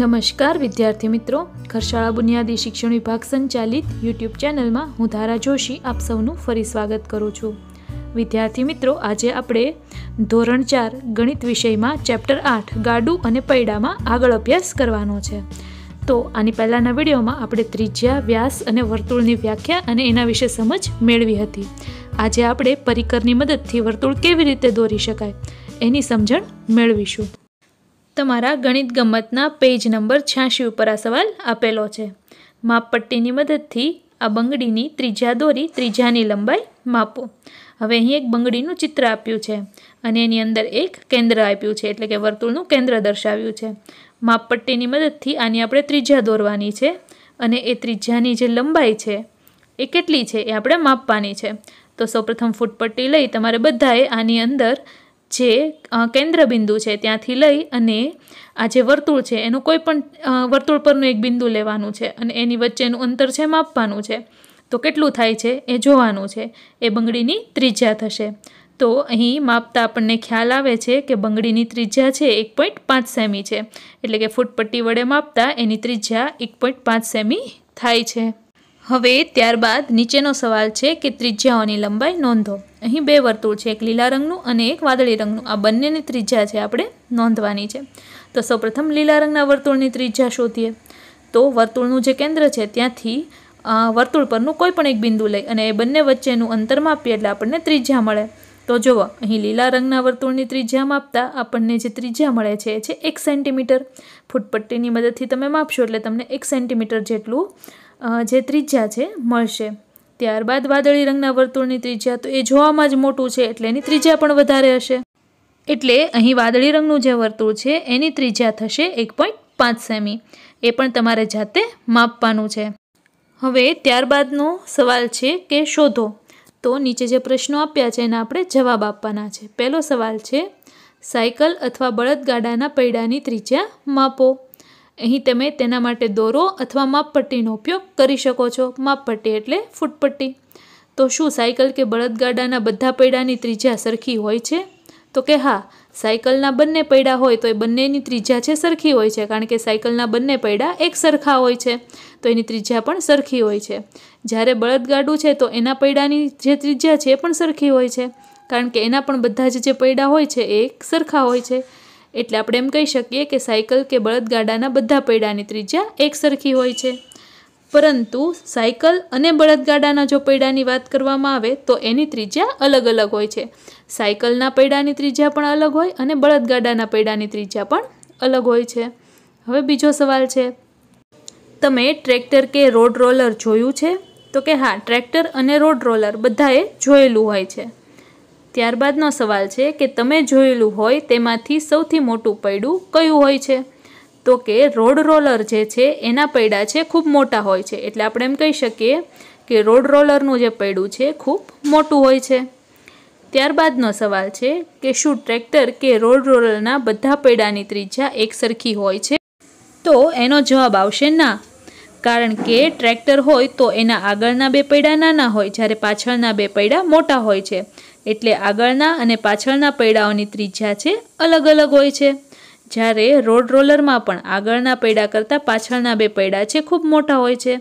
નમસ્કાર વિદ્યાર્થી મિત્રો ઘરશાળા બુનિયાદી શિક્ષણ વિભાગ સંચાલિત યુટ્યુબ ચેનલમાં હું ધારા જોશી આપ સૌનું ફરી સ્વાગત કરું છું વિદ્યાર્થી મિત્રો આજે આપણે ધોરણ ચાર ગણિત વિષયમાં ચેપ્ટર આઠ ગાડું અને પૈડામાં આગળ અભ્યાસ કરવાનો છે તો આની પહેલાંના વિડીયોમાં આપણે ત્રિજ્યા વ્યાસ અને વર્તુળની વ્યાખ્યા અને એના વિશે સમજ મેળવી હતી આજે આપણે પરિકરની મદદથી વર્તુળ કેવી રીતે દોરી શકાય એની સમજણ મેળવીશું તમારા ગણિત ગમતના પેજ નંબર છ્યાસી ઉપર આ સવાલ આપેલો છે માપપટ્ટીની મદદથી આ બંગડીની ત્રીજા દોરી ત્રીજાની લંબાઈ માપો હવે અહીં એક બંગડીનું ચિત્ર આપ્યું છે અને એની અંદર એક કેન્દ્ર આપ્યું છે એટલે કે વર્તુળનું કેન્દ્ર દર્શાવ્યું છે માપપટ્ટીની મદદથી આની આપણે ત્રીજા દોરવાની છે અને એ ત્રીજાની જે લંબાઈ છે એ કેટલી છે એ આપણે માપવાની છે તો સૌપ્રથમ ફૂટપટ્ટી લઈ તમારે બધાએ આની અંદર જે કેન્દ્ર બિંદુ છે ત્યાંથી લઈ અને આ જે વર્તુળ છે એનું કોઈ પણ વર્તુળ પરનું એક બિંદુ લેવાનું છે અને એની વચ્ચેનું અંતર છે માપવાનું છે તો કેટલું થાય છે એ જોવાનું છે એ બંગડીની ત્રિજ્યા થશે તો અહીં માપતા આપણને ખ્યાલ આવે છે કે બંગડીની ત્રિજ્યા છે એક પોઈન્ટ પાંચ સેમી છે એટલે કે ફૂટપટ્ટી વડે માપતા એની ત્રિજ્યા એક પોઈન્ટ પાંચ સેમી થાય છે હવે ત્યારબાદ નીચેનો સવાલ છે કે ત્રિજ્યાઓની લંબાઈ નોંધો અહીં બે વર્તુળ છે એક લીલા રંગનું અને એક વાદળી રંગનું આ બંનેની ત્રિજ્યા છે આપણે નોંધવાની છે તો સૌપ્રથમ લીલા રંગના વર્તુળની ત્રિજ્યા શોધીએ તો વર્તુળનું જે કેન્દ્ર છે ત્યાંથી વર્તુળ પરનું કોઈ પણ એક બિંદુ લઈ અને એ બંને વચ્ચેનું અંતર માપીએ એટલે આપણને ત્રિજ્યા મળે તો જુઓ અહીં લીલા રંગના વર્તુળની ત્રિજ્યા માપતા આપણને જે ત્રિજ્યા મળે છે એ છે એક સેન્ટીમીટર ફૂટપટ્ટીની મદદથી તમે માપશો એટલે તમને એક સેન્ટીમીટર જેટલું જે ત્રિજ્યા છે મળશે ત્યારબાદ વાદળી રંગના વર્તુળની ત્રિજ્યા તો એ જોવામાં જ મોટું છે એટલે એની ત્રિજ્યા પણ વધારે હશે એટલે અહીં વાદળી રંગનું જે વર્તુળ છે એની ત્રિજ્યા થશે એક પોઈન્ટ પાંચ સેમી એ પણ તમારે જાતે માપવાનું છે હવે ત્યારબાદનો સવાલ છે કે શોધો તો નીચે જે પ્રશ્નો આપ્યા છે એના આપણે જવાબ આપવાના છે પહેલો સવાલ છે સાયકલ અથવા બળદગાડાના પૈડાની ત્રિજ્યા માપો અહીં તમે તેના માટે દોરો અથવા માપપટ્ટીનો ઉપયોગ કરી શકો છો માપપટ્ટી એટલે ફૂટપટ્ટી તો શું સાયકલ કે બળદગાડાના બધા પૈડાની ત્રિજ્યા સરખી હોય છે તો કે હા સાયકલના બંને પૈડા હોય તો એ બંનેની ત્રિજ્યા છે સરખી હોય છે કારણ કે સાયકલના બંને પૈડા એક સરખા હોય છે તો એની ત્રિજ્યા પણ સરખી હોય છે જ્યારે બળદગાડું છે તો એના પૈડાની જે ત્રિજ્યા છે એ પણ સરખી હોય છે કારણ કે એના પણ બધા જ જે પૈડા હોય છે એ એક સરખા હોય છે એટલે આપણે એમ કહી શકીએ કે સાયકલ કે બળદગાડાના બધા પૈડાની ત્રિજ્યા એકસરખી હોય છે પરંતુ સાયકલ અને બળદગાડાના જો પૈડાની વાત કરવામાં આવે તો એની ત્રિજ્યા અલગ અલગ હોય છે સાયકલના પૈડાની ત્રિજ્યા પણ અલગ હોય અને બળદગાડાના પૈડાની ત્રિજ્યા પણ અલગ હોય છે હવે બીજો સવાલ છે તમે ટ્રેક્ટર કે રોડ રોલર જોયું છે તો કે હા ટ્રેક્ટર અને રોડ રોલર બધાએ જોયેલું હોય છે ત્યારબાદનો સવાલ છે કે તમે જોયેલું હોય તેમાંથી સૌથી મોટું પૈડું કયું હોય છે તો કે રોડ રોલર જે છે એના પૈડા છે ખૂબ મોટા હોય છે એટલે આપણે એમ કહી શકીએ કે રોડ રોલરનું જે પૈડું છે ખૂબ મોટું હોય છે ત્યારબાદનો સવાલ છે કે શું ટ્રેક્ટર કે રોડ રોલરના બધા પૈડાની ત્રિજ્યા એકસરખી હોય છે તો એનો જવાબ આવશે ના કારણ કે ટ્રેક્ટર હોય તો એના આગળના બે પૈડા નાના હોય જ્યારે પાછળના બે પૈડા મોટા હોય છે એટલે આગળના અને પાછળના પૈડાઓની ત્રિજ્યા છે અલગ અલગ હોય છે જ્યારે રોડ રોલરમાં પણ આગળના પૈડા કરતાં પાછળના બે પૈડા છે ખૂબ મોટા હોય છે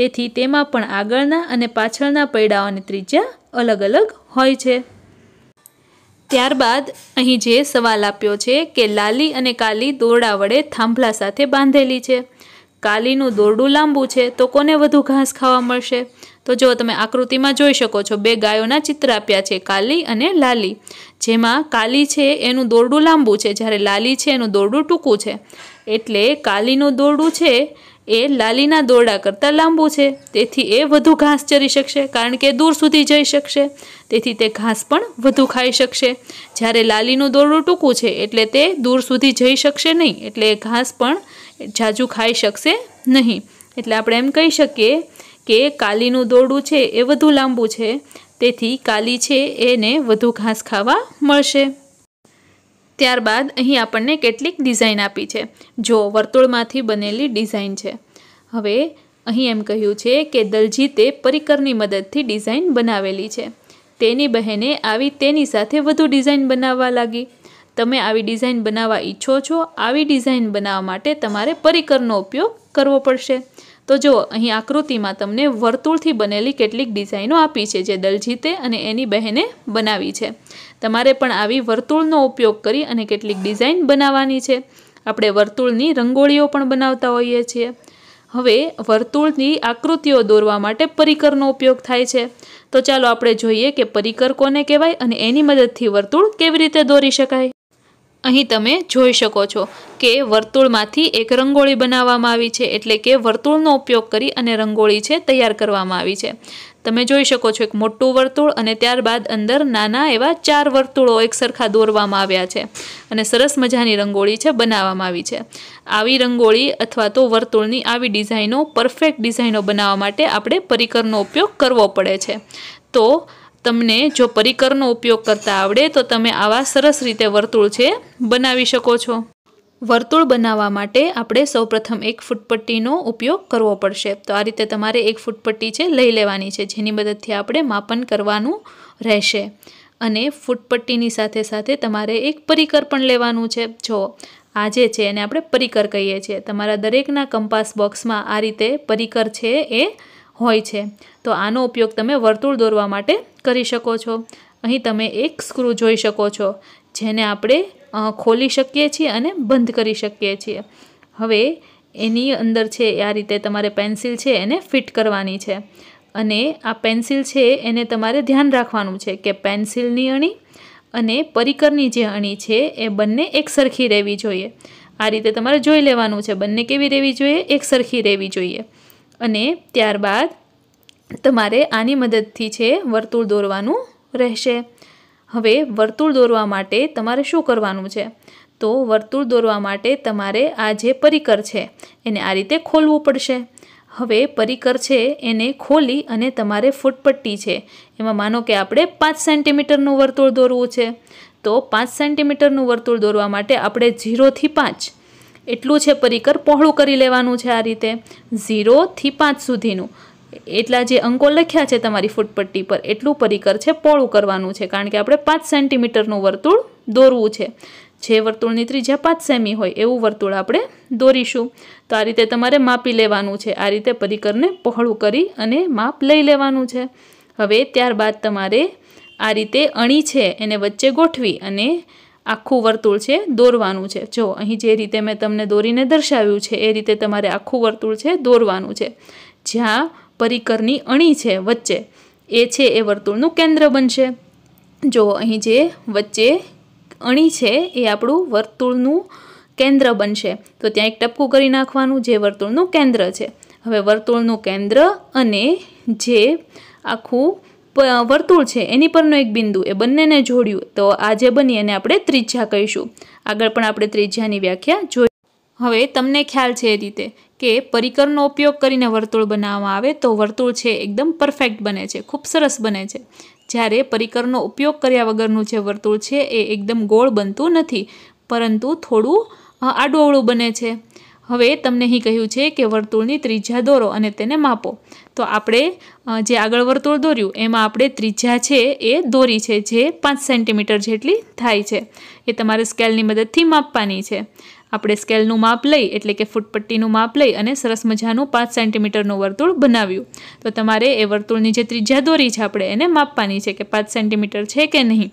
તેથી તેમાં પણ આગળના અને પાછળના પૈડાઓની ત્રિજ્યા અલગ અલગ હોય છે ત્યારબાદ અહીં જે સવાલ આપ્યો છે કે લાલી અને કાલી દોરડા વડે થાંભલા સાથે બાંધેલી છે કાલીનું દોરડું લાંબુ છે તો કોને વધુ ઘાસ ખાવા મળશે તો જો તમે આકૃતિમાં જોઈ શકો છો બે ગાયોના ચિત્ર આપ્યા છે કાલી અને લાલી જેમાં કાલી છે એનું દોરડું લાંબુ છે જ્યારે લાલી છે એનું દોરડું ટૂંકું છે એટલે કાલીનું દોરડું છે એ લાલીના દોરડા કરતાં લાંબુ છે તેથી એ વધુ ઘાસ ચરી શકશે કારણ કે દૂર સુધી જઈ શકશે તેથી તે ઘાસ પણ વધુ ખાઈ શકશે જ્યારે લાલીનું દોરડું ટૂંકું છે એટલે તે દૂર સુધી જઈ શકશે નહીં એટલે ઘાસ પણ જાજુ ખાઈ શકશે નહીં એટલે આપણે એમ કહી શકીએ કે કાલીનું દોરડું છે એ વધુ લાંબુ છે તેથી કાલી છે એને વધુ ઘાસ ખાવા મળશે ત્યારબાદ અહીં આપણને કેટલીક ડિઝાઇન આપી છે જો વર્તુળમાંથી બનેલી ડિઝાઇન છે હવે અહીં એમ કહ્યું છે કે દલજીતે પરિકરની મદદથી ડિઝાઇન બનાવેલી છે તેની બહેને આવી તેની સાથે વધુ ડિઝાઇન બનાવવા લાગી તમે આવી ડિઝાઇન બનાવવા ઈચ્છો છો આવી ડિઝાઇન બનાવવા માટે તમારે પરિકરનો ઉપયોગ કરવો પડશે તો જુઓ અહીં આકૃતિમાં તમને વર્તુળથી બનેલી કેટલીક ડિઝાઇનો આપી છે જે દલજીતે અને એની બહેને બનાવી છે તમારે પણ આવી વર્તુળનો ઉપયોગ કરી અને કેટલીક ડિઝાઇન બનાવવાની છે આપણે વર્તુળની રંગોળીઓ પણ બનાવતા હોઈએ છીએ હવે વર્તુળની આકૃતિઓ દોરવા માટે પરિકરનો ઉપયોગ થાય છે તો ચાલો આપણે જોઈએ કે પરિકર કોને કહેવાય અને એની મદદથી વર્તુળ કેવી રીતે દોરી શકાય અહીં તમે જોઈ શકો છો કે વર્તુળમાંથી એક રંગોળી બનાવવામાં આવી છે એટલે કે વર્તુળનો ઉપયોગ કરી અને રંગોળી છે તૈયાર કરવામાં આવી છે તમે જોઈ શકો છો એક મોટું વર્તુળ અને ત્યારબાદ અંદર નાના એવા ચાર વર્તુળો એકસરખા દોરવામાં આવ્યા છે અને સરસ મજાની રંગોળી છે બનાવવામાં આવી છે આવી રંગોળી અથવા તો વર્તુળની આવી ડિઝાઇનો પરફેક્ટ ડિઝાઇનો બનાવવા માટે આપણે પરિકરનો ઉપયોગ કરવો પડે છે તો તમને જો પરિકરનો ઉપયોગ કરતા આવડે તો તમે આવા સરસ રીતે વર્તુળ છે બનાવી શકો છો વર્તુળ બનાવવા માટે આપણે સૌપ્રથમ એક ફૂટપટ્ટીનો ઉપયોગ કરવો પડશે તો આ રીતે તમારે એક ફૂટપટ્ટી છે લઈ લેવાની છે જેની મદદથી આપણે માપન કરવાનું રહેશે અને ફૂટપટ્ટીની સાથે સાથે તમારે એક પરિકર પણ લેવાનું છે જો આ જે છે એને આપણે પરિકર કહીએ છીએ તમારા દરેકના કંપાસ બોક્સમાં આ રીતે પરિકર છે એ હોય છે તો આનો ઉપયોગ તમે વર્તુળ દોરવા માટે કરી શકો છો અહીં તમે એક સ્ક્રૂ જોઈ શકો છો જેને આપણે ખોલી શકીએ છીએ અને બંધ કરી શકીએ છીએ હવે એની અંદર છે આ રીતે તમારે પેન્સિલ છે એને ફિટ કરવાની છે અને આ પેન્સિલ છે એને તમારે ધ્યાન રાખવાનું છે કે પેન્સિલની અણી અને પરિકરની જે અણી છે એ બંને એકસરખી રહેવી જોઈએ આ રીતે તમારે જોઈ લેવાનું છે બંને કેવી રહેવી જોઈએ એકસરખી રહેવી જોઈએ અને ત્યારબાદ તમારે આની મદદથી છે વર્તુળ દોરવાનું રહેશે હવે વર્તુળ દોરવા માટે તમારે શું કરવાનું છે તો વર્તુળ દોરવા માટે તમારે આ જે પરિકર છે એને આ રીતે ખોલવું પડશે હવે પરિકર છે એને ખોલી અને તમારે ફૂટપટ્ટી છે એમાં માનો કે આપણે પાંચ સેન્ટીમીટરનું વર્તુળ દોરવું છે તો પાંચ સેન્ટીમીટરનું વર્તુળ દોરવા માટે આપણે ઝીરોથી પાંચ એટલું છે પરિકર પહોળું કરી લેવાનું છે આ રીતે ઝીરોથી પાંચ સુધીનું એટલા જે અંકો લખ્યા છે તમારી ફૂટપટ્ટી પર એટલું પરિકર છે પહોળું કરવાનું છે કારણ કે આપણે પાંચ સેન્ટીમીટરનું વર્તુળ દોરવું છે જે વર્તુળની ત્રીજા પાંચ સેમી હોય એવું વર્તુળ આપણે દોરીશું તો આ રીતે તમારે માપી લેવાનું છે આ રીતે પરિકરને પહોળું કરી અને માપ લઈ લેવાનું છે હવે ત્યારબાદ તમારે આ રીતે અણી છે એને વચ્ચે ગોઠવી અને આખું વર્તુળ છે દોરવાનું છે જો અહીં જે રીતે મેં તમને દોરીને દર્શાવ્યું છે એ રીતે તમારે આખું વર્તુળ છે દોરવાનું છે જ્યાં પરિકરની અણી છે વચ્ચે એ છે એ વર્તુળનું કેન્દ્ર બનશે જો અહીં જે વચ્ચે અણી છે એ આપણું વર્તુળનું કેન્દ્ર બનશે તો ત્યાં એક ટપકું કરી નાખવાનું જે વર્તુળનું કેન્દ્ર છે હવે વર્તુળનું કેન્દ્ર અને જે આખું વર્તુળ છે એની પરનું એક બિંદુ એ બંનેને જોડ્યું તો આ જે બની એને આપણે ત્રિજ્યા કહીશું આગળ પણ આપણે ત્રિજ્યાની વ્યાખ્યા જોઈ હવે તમને ખ્યાલ છે એ રીતે કે પરિકરનો ઉપયોગ કરીને વર્તુળ બનાવવામાં આવે તો વર્તુળ છે એકદમ પરફેક્ટ બને છે ખૂબ સરસ બને છે જ્યારે પરિકરનો ઉપયોગ કર્યા વગરનું જે વર્તુળ છે એ એકદમ ગોળ બનતું નથી પરંતુ થોડું આડું અવળું બને છે હવે તમને અહીં કહ્યું છે કે વર્તુળની ત્રિજ્યા દોરો અને તેને માપો તો આપણે જે આગળ વર્તુળ દોર્યું એમાં આપણે ત્રિજ્યા છે એ દોરી છે જે પાંચ સેન્ટીમીટર જેટલી થાય છે એ તમારે સ્કેલની મદદથી માપવાની છે આપણે સ્કેલનું માપ લઈ એટલે કે ફૂટપટ્ટીનું માપ લઈ અને સરસ મજાનું પાંચ સેન્ટીમીટરનું વર્તુળ બનાવ્યું તો તમારે એ વર્તુળની જે ત્રિજ્યા દોરી છે આપણે એને માપવાની છે કે પાંચ સેન્ટીમીટર છે કે નહીં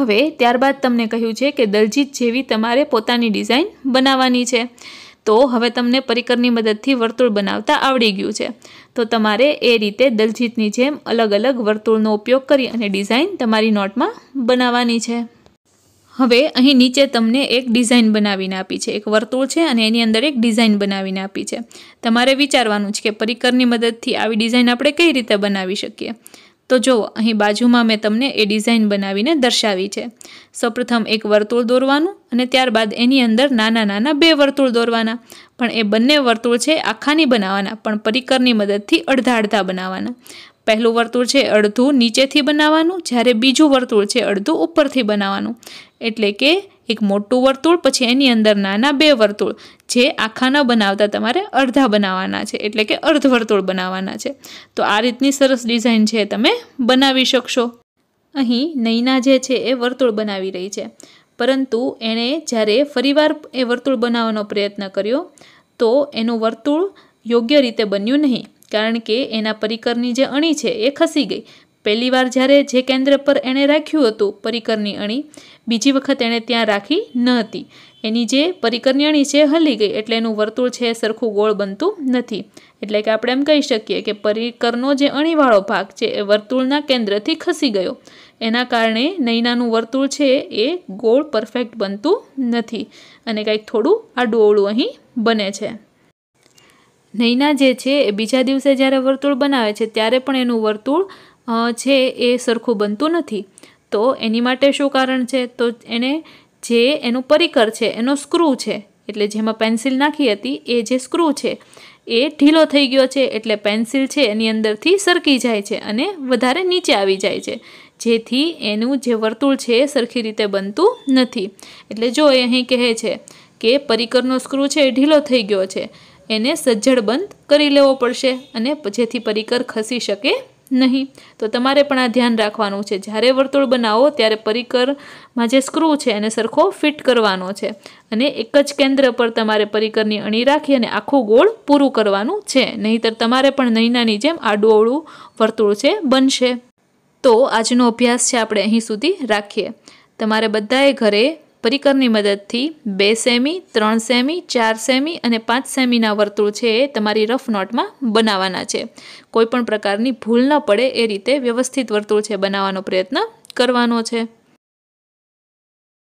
હવે ત્યારબાદ તમને કહ્યું છે કે દલજીત જેવી તમારે પોતાની ડિઝાઇન બનાવવાની છે તો હવે તમને પરિકરની મદદથી વર્તુળ બનાવતા આવડી ગયું છે તો તમારે એ રીતે દલજીતની જેમ અલગ અલગ વર્તુળનો ઉપયોગ કરી અને ડિઝાઇન તમારી નોટમાં બનાવવાની છે હવે અહીં નીચે તમને એક ડિઝાઇન બનાવીને આપી છે એક વર્તુળ છે અને એની અંદર એક ડિઝાઇન બનાવીને આપી છે તમારે વિચારવાનું છે કે પરિકરની મદદથી આવી ડિઝાઇન આપણે કઈ રીતે બનાવી શકીએ તો જો અહીં બાજુમાં મેં તમને એ ડિઝાઇન બનાવીને દર્શાવી છે સૌપ્રથમ એક વર્તુળ દોરવાનું અને ત્યારબાદ એની અંદર નાના નાના બે વર્તુળ દોરવાના પણ એ બંને વર્તુળ છે આખાની બનાવવાના પણ પરિકરની મદદથી અડધા અડધા બનાવવાના પહેલું વર્તુળ છે અડધું નીચેથી બનાવવાનું જ્યારે બીજું વર્તુળ છે અડધું ઉપરથી બનાવવાનું એટલે કે એક મોટું વર્તુળ પછી એની અંદર નાના બે વર્તુળ જે આખા ન બનાવતા તમારે અડધા બનાવવાના છે એટલે કે અર્ધ વર્તુળ બનાવવાના છે તો આ રીતની સરસ ડિઝાઇન છે તમે બનાવી શકશો અહીં નૈના જે છે એ વર્તુળ બનાવી રહી છે પરંતુ એણે જ્યારે ફરીવાર એ વર્તુળ બનાવવાનો પ્રયત્ન કર્યો તો એનું વર્તુળ યોગ્ય રીતે બન્યું નહીં કારણ કે એના પરિકરની જે અણી છે એ ખસી ગઈ પહેલી વાર જ્યારે જે કેન્દ્ર પર એણે રાખ્યું હતું પરિકરની અણી બીજી વખત એણે ત્યાં રાખી ન હતી એની જે પરિકરની અણી છે હલી ગઈ એટલે એનું વર્તુળ છે સરખું ગોળ બનતું નથી એટલે કે આપણે એમ કહી શકીએ કે પરિકરનો જે અણીવાળો ભાગ છે એ વર્તુળના કેન્દ્રથી ખસી ગયો એના કારણે નૈનાનું વર્તુળ છે એ ગોળ પરફેક્ટ બનતું નથી અને કંઈક થોડું આડું અહીં બને છે નૈના જે છે એ બીજા દિવસે જ્યારે વર્તુળ બનાવે છે ત્યારે પણ એનું વર્તુળ છે એ સરખું બનતું નથી તો એની માટે શું કારણ છે તો એને જે એનું પરિકર છે એનો સ્ક્રૂ છે એટલે જેમાં પેન્સિલ નાખી હતી એ જે સ્ક્રૂ છે એ ઢીલો થઈ ગયો છે એટલે પેન્સિલ છે એની અંદરથી સરકી જાય છે અને વધારે નીચે આવી જાય છે જેથી એનું જે વર્તુળ છે એ સરખી રીતે બનતું નથી એટલે જો એ અહીં કહે છે કે પરિકરનો સ્ક્રૂ છે એ ઢીલો થઈ ગયો છે એને સજ્જડ બંધ કરી લેવો પડશે અને જેથી પરિકર ખસી શકે નહીં તો તમારે પણ આ ધ્યાન રાખવાનું છે જ્યારે વર્તુળ બનાવો ત્યારે પરિકરમાં જે સ્ક્રૂ છે એને સરખો ફિટ કરવાનો છે અને એક જ કેન્દ્ર પર તમારે પરિકરની અણી રાખી અને આખું ગોળ પૂરું કરવાનું છે નહીંતર તમારે પણ નૈનાની જેમ આડું વર્તુળ છે બનશે તો આજનો અભ્યાસ છે આપણે અહીં સુધી રાખીએ તમારે બધાએ ઘરે પરિકરની મદદથી બે સેમી ત્રણ સેમી ચાર સેમી અને પાંચ સેમીના વર્તુળ છે એ તમારી રફ નોટમાં બનાવવાના છે કોઈપણ પ્રકારની ભૂલ ન પડે એ રીતે વ્યવસ્થિત વર્તુળ છે બનાવવાનો પ્રયત્ન કરવાનો છે